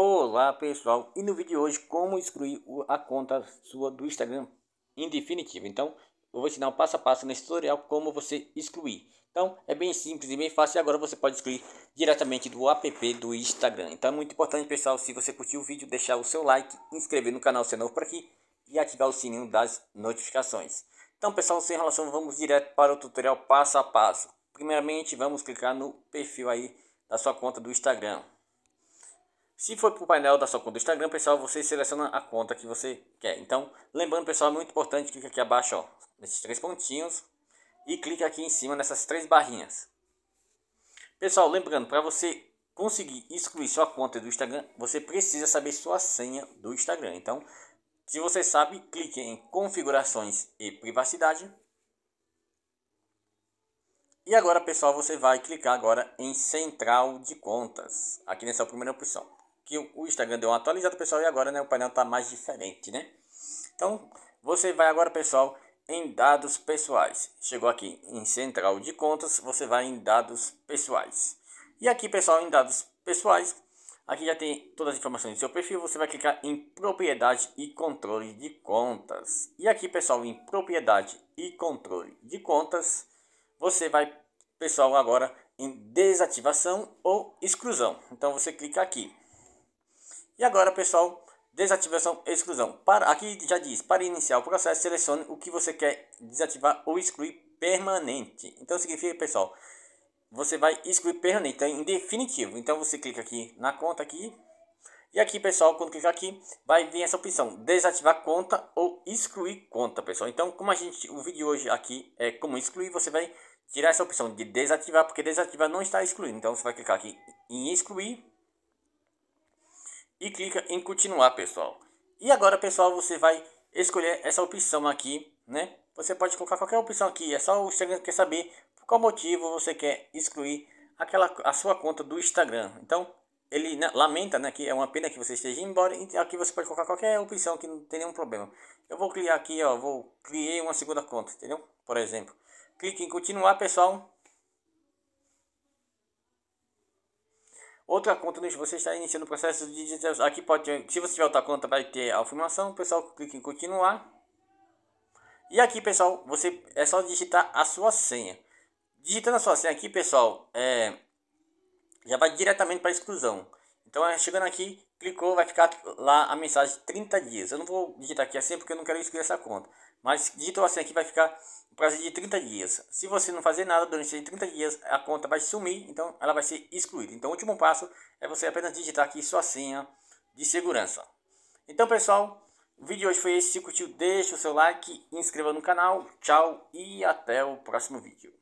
Olá pessoal, e no vídeo de hoje como excluir a conta sua do Instagram em definitivo. Então eu vou ensinar passo a passo nesse tutorial como você excluir. Então é bem simples e bem fácil e agora você pode excluir diretamente do app do Instagram. Então é muito importante pessoal, se você curtiu o vídeo, deixar o seu like, inscrever no canal se é novo por aqui e ativar o sininho das notificações. Então pessoal, sem relação, vamos direto para o tutorial passo a passo. Primeiramente vamos clicar no perfil aí da sua conta do Instagram. Se for para o painel da sua conta do Instagram, pessoal, você seleciona a conta que você quer. Então, lembrando, pessoal, é muito importante, clica aqui abaixo, ó, nesses três pontinhos. E clica aqui em cima nessas três barrinhas. Pessoal, lembrando, para você conseguir excluir sua conta do Instagram, você precisa saber sua senha do Instagram. Então, se você sabe, clique em configurações e privacidade. E agora, pessoal, você vai clicar agora em central de contas, aqui nessa primeira opção que o Instagram deu uma atualizada, pessoal, e agora né, o painel está mais diferente, né? Então, você vai agora, pessoal, em dados pessoais. Chegou aqui em central de contas, você vai em dados pessoais. E aqui, pessoal, em dados pessoais, aqui já tem todas as informações do seu perfil, você vai clicar em propriedade e controle de contas. E aqui, pessoal, em propriedade e controle de contas, você vai, pessoal, agora em desativação ou exclusão. Então você clica aqui. E agora, pessoal, desativação e exclusão. Para, aqui já diz, para iniciar o processo, selecione o que você quer desativar ou excluir permanente. Então, significa, pessoal, você vai excluir permanente, então, em definitivo. Então, você clica aqui na conta aqui. E aqui, pessoal, quando clicar aqui, vai vir essa opção, desativar conta ou excluir conta, pessoal. Então, como a gente, o vídeo hoje aqui é como excluir, você vai tirar essa opção de desativar, porque desativar não está excluindo. Então, você vai clicar aqui em excluir e clica em continuar, pessoal. E agora, pessoal, você vai escolher essa opção aqui, né? Você pode colocar qualquer opção aqui, é só o Instagram quer saber por qual motivo você quer excluir aquela a sua conta do Instagram. Então, ele né, lamenta, né, que é uma pena que você esteja embora, e então, aqui você pode colocar qualquer opção que não tem nenhum problema. Eu vou criar aqui, ó, vou criar uma segunda conta, entendeu? Por exemplo. Clique em continuar, pessoal. Outra conta onde você está iniciando o processo de digitalização. Aqui pode ter, se você tiver outra conta, vai ter a afirmação. Pessoal, clique em continuar. E aqui, pessoal, você é só digitar a sua senha. Digitando a sua senha aqui, pessoal, é, já vai diretamente para exclusão. Então chegando aqui, clicou, vai ficar lá a mensagem 30 dias. Eu não vou digitar aqui assim porque eu não quero excluir essa conta. Mas digita assim aqui vai ficar o prazo de 30 dias. Se você não fazer nada durante esses 30 dias, a conta vai sumir, então ela vai ser excluída. Então o último passo é você apenas digitar aqui sua senha de segurança. Então pessoal, o vídeo de hoje foi esse. Se curtiu, deixa o seu like, inscreva no canal. Tchau e até o próximo vídeo.